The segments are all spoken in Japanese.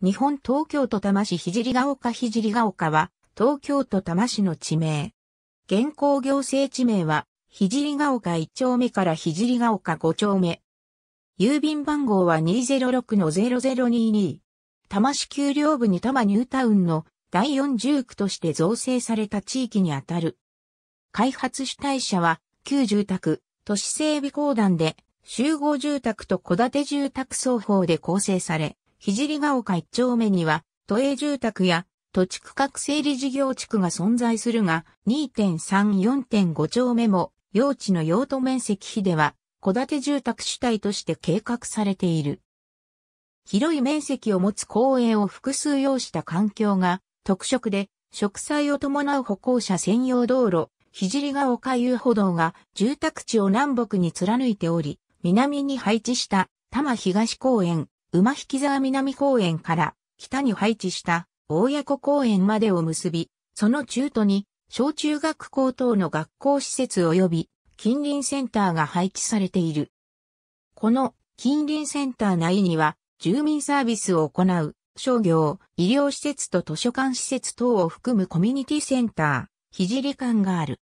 日本東京都多摩市りが丘ひじりが丘は、東京都多摩市の地名。現行行政地名は、ひじりが丘1丁目からひじりが丘5丁目。郵便番号は206-0022。多摩市丘陵部に多摩ニュータウンの第4重区として造成された地域にあたる。開発主体者は、旧住宅、都市整備公団で、集合住宅と戸建て住宅双方で構成され、聖ヶ丘一丁目には、都営住宅や土地区画整理事業地区が存在するが、2.3.4.5丁目も、用地の用途面積比では、戸建て住宅主体として計画されている。広い面積を持つ公園を複数用した環境が特色で、植栽を伴う歩行者専用道路、聖ヶ丘遊歩道が住宅地を南北に貫いており、南に配置した多摩東公園、馬引沢南公園から北に配置した大谷湖公園までを結び、その中途に小中学校等の学校施設及び近隣センターが配置されている。この近隣センター内には住民サービスを行う商業、医療施設と図書館施設等を含むコミュニティセンター、ひじり館がある。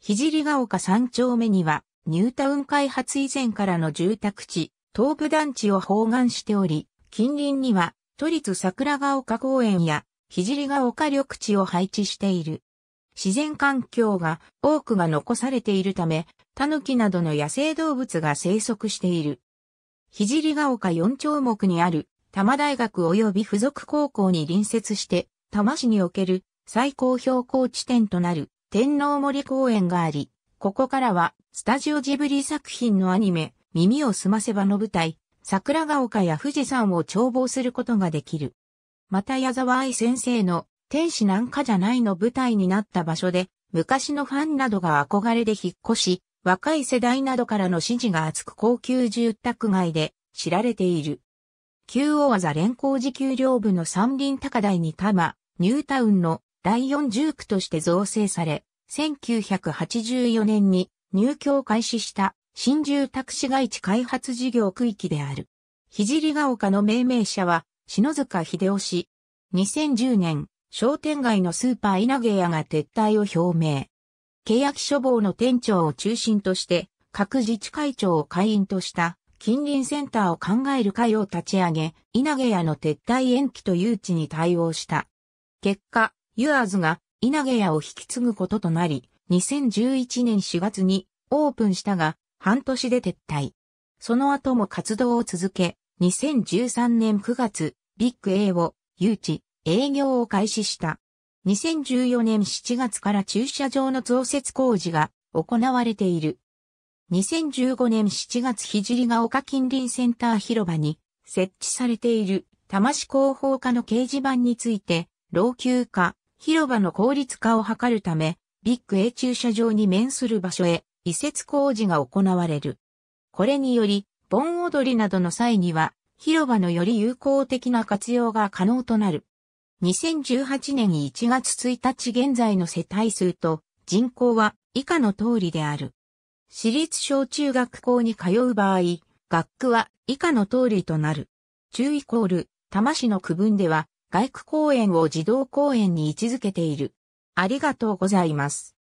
ひじりが丘3丁目にはニュータウン開発以前からの住宅地、東部団地を包含しており、近隣には都立桜ヶ丘公園や聖ヶ丘緑地を配置している。自然環境が多くが残されているため、タヌキなどの野生動物が生息している。聖ヶ丘四丁目にある多摩大学及び附属高校に隣接して、多摩市における最高標高地点となる天皇森公園があり、ここからはスタジオジブリ作品のアニメ、耳をすませばの舞台、桜ヶ丘や富士山を眺望することができる。また矢沢愛先生の天使なんかじゃないの舞台になった場所で、昔のファンなどが憧れで引っ越し、若い世代などからの支持が厚く高級住宅街で知られている。旧大技連行時給料部の三輪高台に多摩、ニュータウンの第四住区として造成され、1984年に入居を開始した新住宅市街地開発事業区域である。聖が丘の命名者は、篠塚秀夫氏。2010年、商店街のスーパー稲毛屋が撤退を表明。契約書房の店長を中心として、各自治会長を会員とした近隣センターを考える会を立ち上げ、稲毛屋の撤退延期と誘致に対応した。結果、ユアーズが稲毛屋を引き継ぐこととなり、2011年4月にオープンしたが、半年で撤退。その後も活動を続け、2013年9月、ビッグ A を誘致、営業を開始した。2014年7月から駐車場の増設工事が行われている。2015年7月聖が丘近隣センター広場に設置されている多摩市広報課の掲示板について、老朽化、広場の効率化を図るため、ビッグ A 駐車場に面する場所へ移設工事が行われる。これにより、盆踊りなどの際には、広場のより有効的な活用が可能となる。2018年1月1日現在の世帯数と人口は以下の通りである。私立小中学校に通う場合、学区は以下の通りとなる。中イコール、多摩市の区分では、外区公園を児童公園に位置づけている。ありがとうございます。